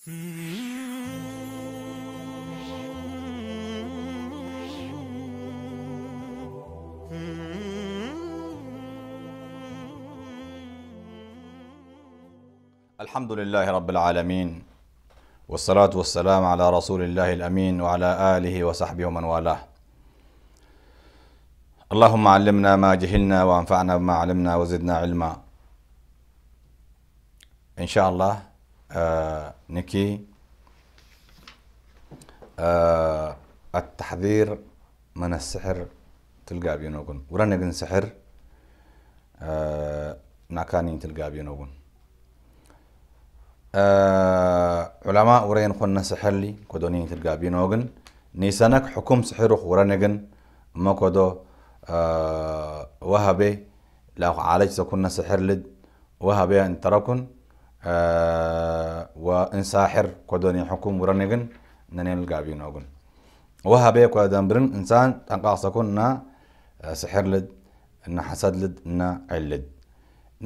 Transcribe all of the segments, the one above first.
الحمد لله رب العالمين والصلاة والسلام على رسول الله الأمين وعلى آله وصحبه ومن والاه اللهم علمنا ما جهلنا وانفعنا بما علمنا وزدنا علما إن شاء الله آه، نيكي آه، التحذير من السحر تلقى بينوغن ورنا نقن سحر ناكاني آه، تلقى بينوغن علماء ورين خلنا سحر لي كدونين تلقى بينوغن نيسانك حكم سحر ورنا نقن ما كدو وهبي لا عالج سكون سحر لد وهبي ان تركن آه، وإن ساحر كودوني حكوم ورنجن ننين القابين أقول وهابي كودان برن إنسان تنقاص كنا آه، سحر لد إن حسد لد إن علد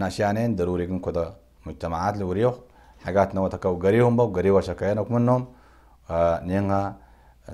ناشيانين ضروري كن كودا مجتمعات لوريوخ حاجات نوتك قريهم بو قريوا شكاينك منهم آه، نينها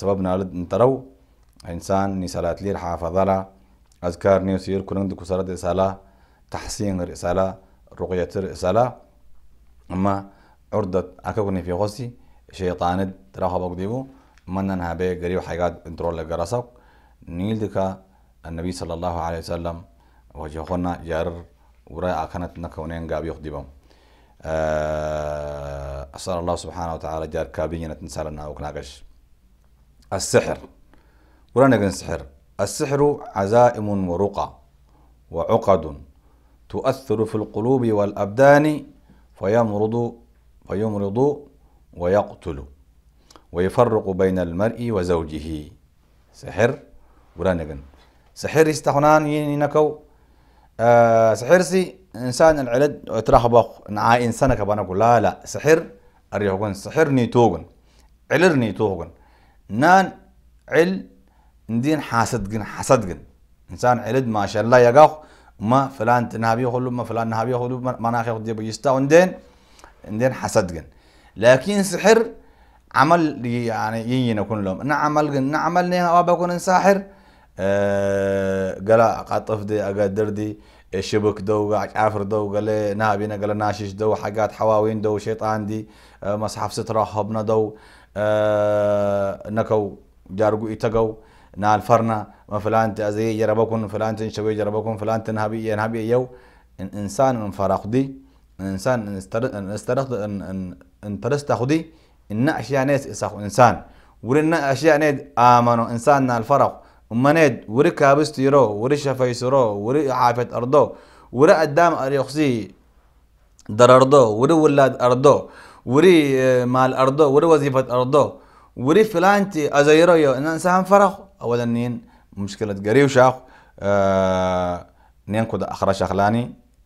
سببنا لد نترو إنسان نسالات لير حافظة أذكار نيوسير كنن دكو سالة تحسين رسالة رقية رسالة اما عرضة عكوكني في غصي شيطاند تراها بقديبو انها هابي قريب حيقات انترول لقرسك نيل دكا النبي صلى الله عليه وسلم وجهونا جار وراء اكانت نكونين قابي يخدبهم أه أسأل الله سبحانه وتعالى جار كابينة نسالنا وكناقش السحر ورانا السحر السحر عزائم ورقى وعقد تؤثر في القلوب والأبدان فيمرض فيمرض ويقتل ويفرق بين المرء وزوجه سحر ورانجن سحر يستحنان ينكو آه سحر سي انسان العلد اتراح باخ نعا انسانك بانكو لا لا سحر اريهوغن سحر نيتوغن علر نيتوغن نان عل ندين حاسدقن حاسدقن انسان علد ما شاء الله يقاخ ما فلان تنهابي خلو ما فلان نهابي خلو ما مناخي خدي بيستا وندين حسد جن لكن سحر عمل يعني يين يكون لهم نعمل جن نعمل نيها وابا بكون ساحر آه، قلا قطف دي أقدر دي شبك دو عفر دو قال نابينا قال ناشش دو حاجات حواوين دو شيطان دي آه، مصحف سترهبنا دو آه، نكو جارقو إتقو نال فرنا ما فلان تأذي جربكم فلان تنشوي جربكم فلان تنهبي ينهبي يو إن إنسان إن فرقدي إن إنسان إن استرد إن استرد إن إن إن ترست خدي إن أشياء ناس إسخ إنسان ورنا أشياء ناد آمنوا إنسان نال فرق وما ناد وري كابست يرو وري شفايس يرو وري عافت أرضه وري قدام أريخسي در أرضه وري ولاد أرضه وري آه، مال أرضه وري وظيفة أرضه وري فلانتي أزيرو يو إن إنسان فرق اولا نين مشكله قريو شاخ آه، نين كود أخرى شخلاني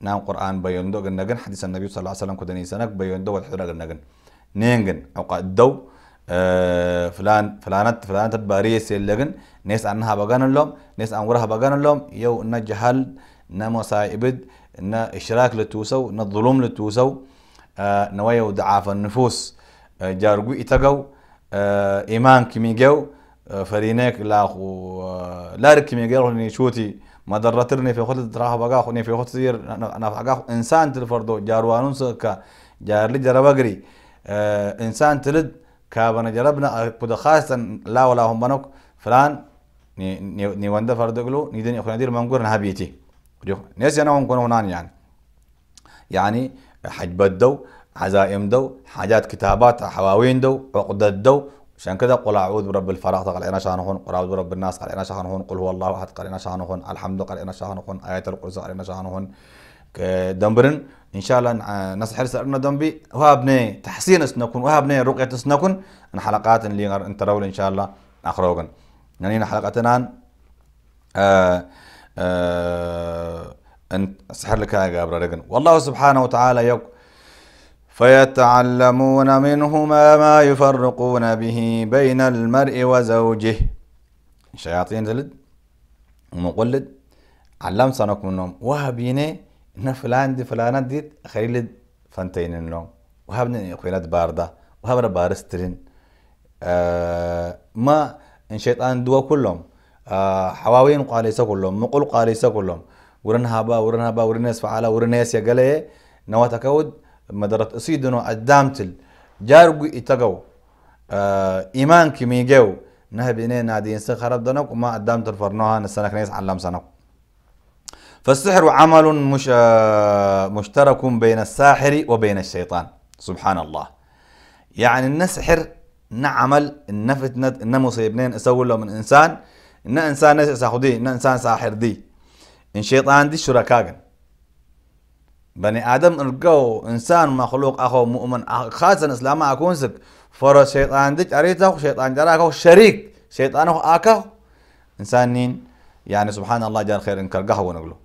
نام قران بيوندو جنجن حديث النبي صلى الله عليه وسلم كود نيسانك بيوندو والحرا جنجن نينجن اوقات دو آه فلان فلانت فلانت باريه سيلجن نيس عنها بغان لهم نيس عن ورها بغان لهم يو نجهل نمصائبد ان اشراك لتوسو ان الظلم لتوسو آه نوايا وضعاف النفوس آه جارقو اتقو آه ايمان كميجو فرينيك لاخو آه، لارك ميغيرو شوتي ما درترني في خطة تراها بقاخو ني في خطة سير أنا بقاخو إنسان تلفردو جاروانون سكا جار لي جربقري آه، إنسان تلد كابنا جربنا بدا خاصا لا ولا هم بنوك فلان ني ني وند فردغلو ني دني اخو ندير منقور نهابيتي ناس أنا هون كنا هنان يعني يعني حج بدو عزائم دو حاجات كتابات حواوين دو عقدات دو عشان كذا قل اعوذ برب الفلق قرئنا شانهن قل اعوذ برب الناس قرئنا شانهن قل هو الله احد قرئنا شانهن الحمد قرئنا شانهن ايات القرآن قرئنا شانهن دمبرن ان شاء الله آه، نص حرس ارنا دمبي وهابني تحسين اسنكن وهابني رقية اسنكن ان حلقات اللي انت رول ان شاء الله اخروغن يعني حلقتنا آه، آه، ان سحر لك يا والله سبحانه وتعالى يقول فيتعلمون منهما ما يفرقون به بين المرء وزوجه شياطين زلد ومقلد علم صنوك منهم وهبيني إن فلان دي فلانات دي خليل فانتين لهم وهبني خيلات باردة وهبنا بارسترين آه ما إن شيطان دوا كلهم آه حواوين قاليسة كلهم مقل قاليسة كلهم ورنها با ورنها با ورنس فعلا ورنس يا قلي نواتكود مدرت أسيدنو أدامتل جارقو إتقو آه إيمان كميجو نهبيني نادين سخرب دنوك وما أدامت الفرنوها نسنك كنيس علم سنك فالسحر عمل مش آه، مشترك بين الساحر وبين الشيطان سبحان الله يعني النسحر نعمل النفت نت النفتنة سيبنين اسوي له من إنسان إن إنسان نسع ساخدي إن إنسان ساحر دي إن شيطان دي شركاقن بني آدم الجو إنسان مخلوق أخو مؤمن خاصة إسلام أكون سك فر شيطان ديك أخو شيطان أخو شريك شيطان أخو أكو إنسانين يعني سبحان الله جار خير إنكر قهوة ونقوله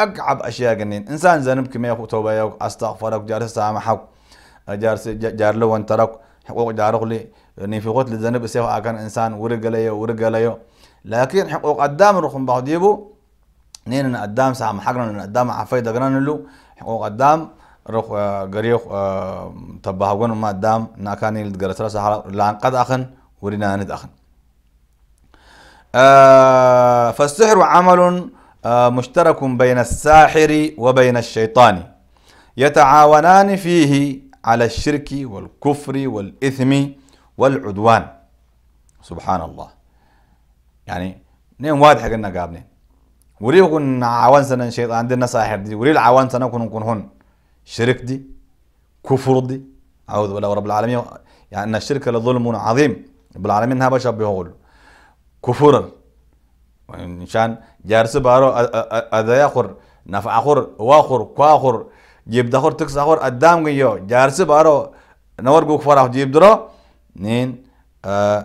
أقعب أشياء جنين إنسان زنب كم يخو توبة يخو أستغفرك جار سامحك جار جار له وانترك ترك حقوق جارك لي يعني في قتل الذنب سيف أكن إنسان ورجليه ورجليه لكن حقوق قدام رخم بعديبو نين قدام سامحنا قدام عفيد قرنا او قدام رخ آه، قريخ آه، تبهوغن ما الدام ناكاني لدقرة رأس لان قد أخن ورنا ند أخن آه، فالسحر عمل مشترك بين الساحر وبين الشيطان يتعاونان فيه على الشرك والكفر والإثم والعدوان سبحان الله يعني نين واضح قلنا قابلين وريه كن عوان سنة شيطان دينا ساحر دي وريه العوان سنة كن كن هون شرك دي كفر دي أعوذ بالله رب العالمين يعني أن الشرك لظلم عظيم رب العالمين هابا شبه هول كفر إنسان جارس بارو أذيا خور نفع خور واخور كواخور جيب دخور تكس خور قدام جيو جارس بارو نور جو كفر جيب درو نين آه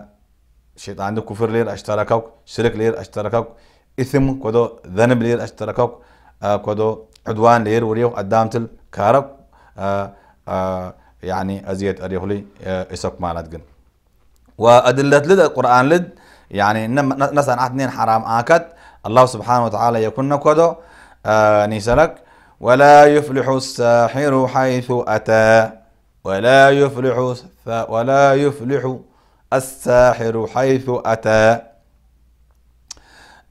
شيطان دي كفر لير اشتركوا شرك لير اشتركوا إثم كودو ذنب لير أشتركك آه، كودو عدوان لير وريو قدامتل كارب آه، آه، يعني أزيت أريهولي إسك جن وأدلة لد القرآن لد يعني نسأل اثنين حرام آكد الله سبحانه وتعالى يكون كودو نيسلك ولا يفلح الساحر حيث أتى ولا يفلح ولا يفلح الساحر حيث أتى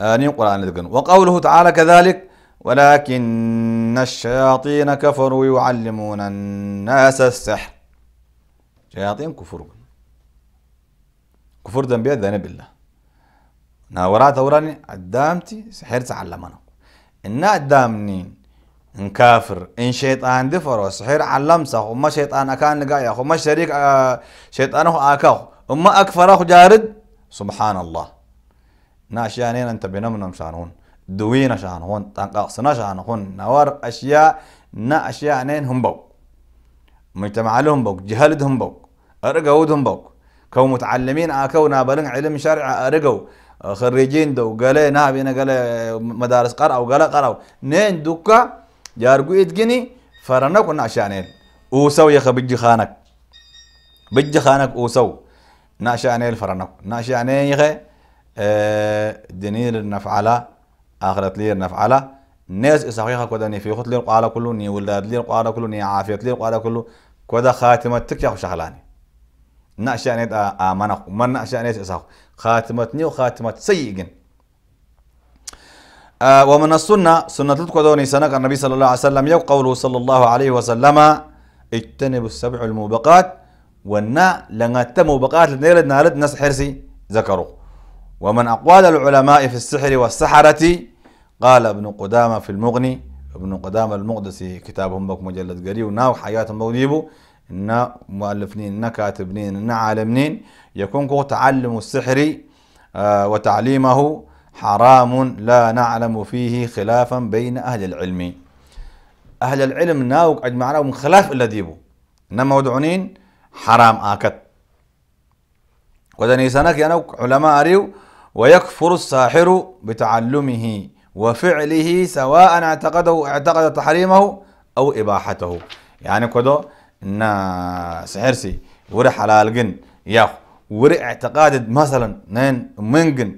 آنين قرآن لدقن وقوله تعالى كذلك ولكن الشياطين كفروا يعلمون الناس السحر شياطين كفر كفر ذنبية ذنب الله ناورا توراني قدامتي سحر تعلمنا إن قدامنين إن كافر إن شيطان دفر سحر سخ وما شيطان أكان نقايا وما شريك آه، شيطانه آكاه وما أكفره جارد سبحان الله ناشيانين انت بنمنم شانون دوينا شانون تنقصنا شانون نوار أشياء نا أشياء نين هم بوك مجتمع لهم بوك جهلدهم بوك أرقودهم بوك كو متعلمين اكو نابلن علم شرع أرقو خريجين دو قالي نابينا قالي مدارس او قالي قرأو نين دوكا جارقو يتقني فرنك ناشانين اوسو يا بجي خانك بجي خانك وسو ناشانين فرنك ناشانين يا دنير نفعلة آخرت لير نفعلة ناس صحيحة كودا نفي خط لير قالا كله ني ولاد لير قالا كله ني عافية لير قالا كله كودا خاتمة تك تكيا وشغلاني نأشأ نيت آمنا آه، آه، من نأشأ نيت إسحاق خاتمة ني وخاتمة سيئين آه ومن السنة سنة تلتقدوني سنة النبي صلى الله عليه وسلم يو قوله صلى الله عليه وسلم اجتنب السبع الموبقات والنا لنا تموبقات لنيرد نالد ناس حرسي ذكروا ومن أقوال العلماء في السحر والسحرة قال ابن قدامة في المغني ابن قدامة المقدسي كتابهم بك مجلد قريب ناو حياتهم بوديبو إن مؤلفنين إن كاتبنين إن عالمنين يكون تعلم السحر آه، وتعليمه حرام لا نعلم فيه خلافا بين أهل العلم أهل العلم ناو أجمعنا من خلاف إلا ديبو إنما ودعونين حرام آكت وذا نيسانك يعني علماء أريو ويكفر الساحر بتعلمه وفعله سواء اعتقده اعتقد تحريمه أو إباحته يعني كده إن سحرسي وري حلال جن ياخ وري اعتقاد مثلا نين منجن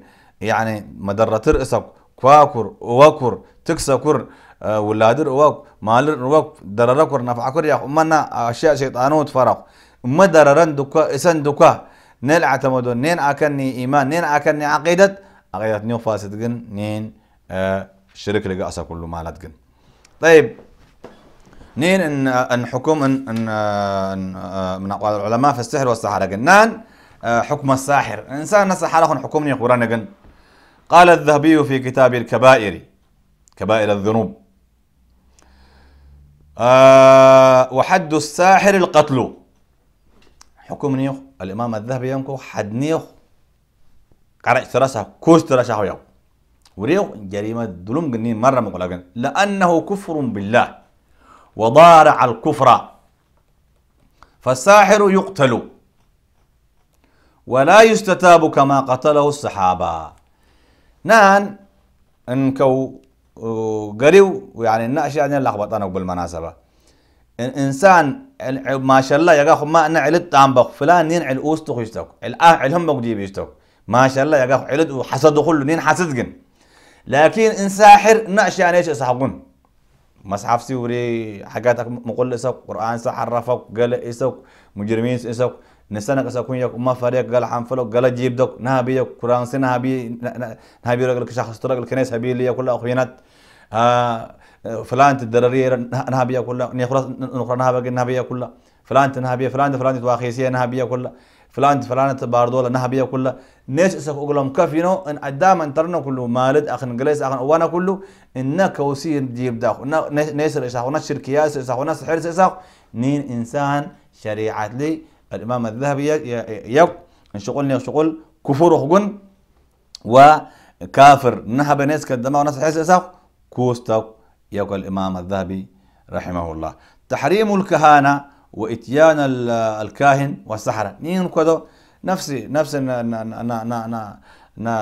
يعني مدرة ترقصك كواكر وكر تكسكر آه، ولادر وك مالر وك درركر نفعكر ياخ منا أشياء شيطانوت فرق ما دكا إسن دكا نل اعتمدون نين اكني ايمان نين اكني عقيدة عقيدة نيو فاسد جن نين الشرك آه، شرك قاسه كله مالت جن طيب نين ان ان حكم ان ان, آه، آه، من اقوال العلماء في السحر والسحرة جنان حكم الساحر انسان السحرة حكمني قران جن قال الذهبي في كتاب الكبائر كبائر الذنوب أه وحد الساحر القتل حكم نيخ الإمام الذهبي يمكو حدنيخ قرأ ترسه كوش ترسه يو وريو جريمة دلوم جنين مرة مقلقين لأنه كفر بالله وضارع الكفر فالساحر يقتل ولا يستتاب كما قتله الصحابة نان انكو آه، قريو يعني الناشي يعني لخبطانك بالمناسبة إن إنسان ما شاء الله يا اخو ما انا علت بق فلان نين عل اوستو خشتك الاه علهم بقدي بيشتك ما شاء الله يا اخو علت وحسد كله نين حسدكن لكن ان ساحر نعش يعني ايش اسحقون مصحف سوري حاجاتك مقول اسك قران سحرفك قال اسك مجرمين اسك نسنك اسكون يك ما فريق قال حنفلك قال جيب دك نهبي قران سنهبي نهبي رجل كشخص رجل كنيس هبي لي كل اخوينات آه فلانت الدرارية نهابية كلها نخرس نخرس انها نهابية كلها فلانت نهابية فلانت فلانت واخيسية نهابية كلها فلانت فلانت باردولا نهابية كلها نيش اسك اقولهم كفينو ان قدام انترنا كله مالد اخ انجليس اخ وانا كله ان كوسي جيب داخو نيسر اساخو ناس شركياس اساخو ناس حرس اساخو نين انسان شريعة لي الامام الذهبي يق شغل شغل كفر وخجن وكافر نهب ناس كدما وناس حرس اساخو كوستاكو يقول الإمام الذهبي رحمه الله تحريم الكهانة وإتيان الكاهن والسحرة نين كده نفس نفس نا نا نا نا نا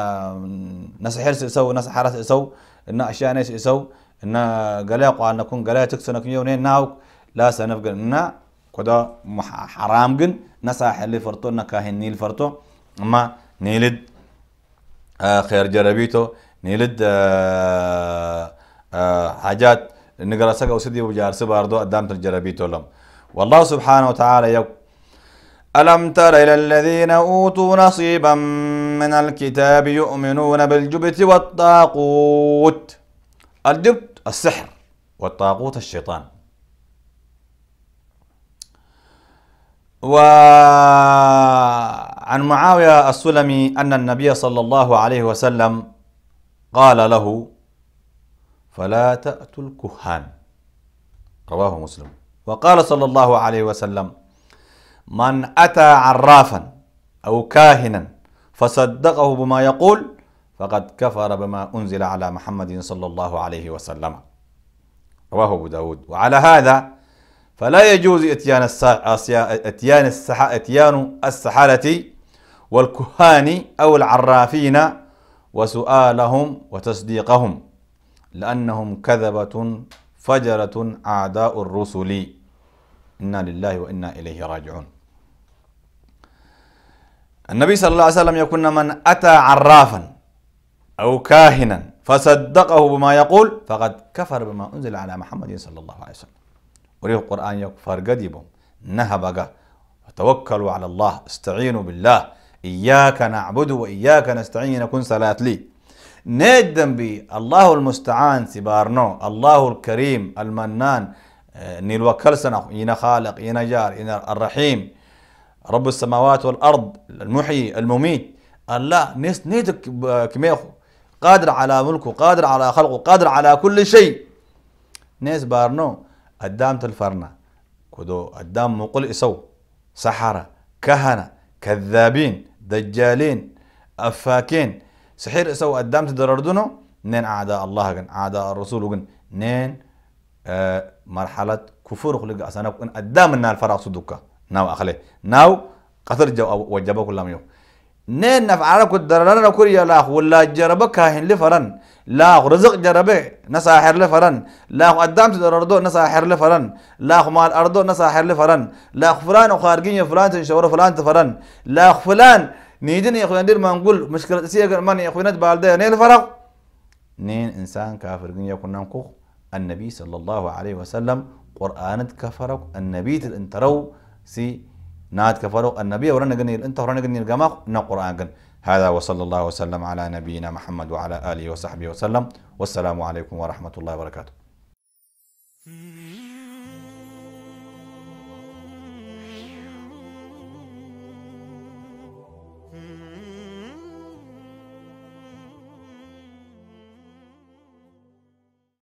نسحر سيسو نسحر سيسو إن أشياء نيس يسو إن قلايا وأن نكون قلايا تكسر نكون يونين ناوك لا سنفقن إن كذا مح حرام جن نساح اللي فرطو نكاهن نيل فرتو ما نيلد خير جربيته نيلد آه حاجات نقرا أو وسدي وجارس باردو قدام تجربي تولم والله سبحانه وتعالى يو ألم تر إلى الذين أوتوا نصيبا من الكتاب يؤمنون بالجبت والطاقوت الجبت السحر والطاقوت الشيطان وعن معاوية السلمي أن النبي صلى الله عليه وسلم قال له فلا تأتوا الكهان رواه مسلم وقال صلى الله عليه وسلم من أتى عرافا أو كاهنا فصدقه بما يقول فقد كفر بما أنزل على محمد صلى الله عليه وسلم رواه أبو داود وعلى هذا فلا يجوز إتيان إتيان إتيان السحرة والكهان أو العرافين وسؤالهم وتصديقهم لأنهم كذبة فجرة أعداء الرسل إنا لله وإنا إليه راجعون النبي صلى الله عليه وسلم يكون من أتى عرافا أو كاهنا فصدقه بما يقول فقد كفر بما أنزل على محمد صلى الله عليه وسلم وريه القرآن يكفر قديب نهبك وتوكلوا على الله استعينوا بالله إياك نعبد وإياك نستعين كن صلاة لي نيد بي الله المستعان سبارنو الله الكريم المنان آه، نيل وكلسنا ينا خالق ينا جار ينا الرحيم رب السماوات والأرض المحيي المميت الله نيس نيتك آه، كميخو قادر على ملكه قادر على خلقه قادر على كل شيء نيس بارنو قدام تلفرنا كدو قدام مقل إسو سحرة كهنة كذابين دجالين أفاكين سحير اسو قدامت دردنو نين أعداء الله جن أعداء الرسول جن نين آه مرحلة كفر خلق أسانا كن قدام النار فراغ صدوكا ناو أخلي ناو قصر جو وجبه كل ميو نين نفعلك الدرر نكوري يا لاخ ولا جربك هين لفرن لاخ رزق جربه نساحر لفرن لاخ قدامت تدردو نساحر لفرن لاخ مال أردو نساحر لفرن لا فلان وخارجين فلان تنشور فلان تفرن لا فلان نيجني يا اخوان دير ما نقول مشكلة سيا من يا اخوان نين فرق نين انسان كافر جن يكون ننقخ النبي صلى الله عليه وسلم قرآن كفرق النبي تل انترو سي نات كفرق النبي ورانا جن انت ورانا جن الجماق نا قرآن جن هذا وصلى الله وسلم على نبينا محمد وعلى آله وصحبه وسلم والسلام عليكم ورحمة الله وبركاته hmm.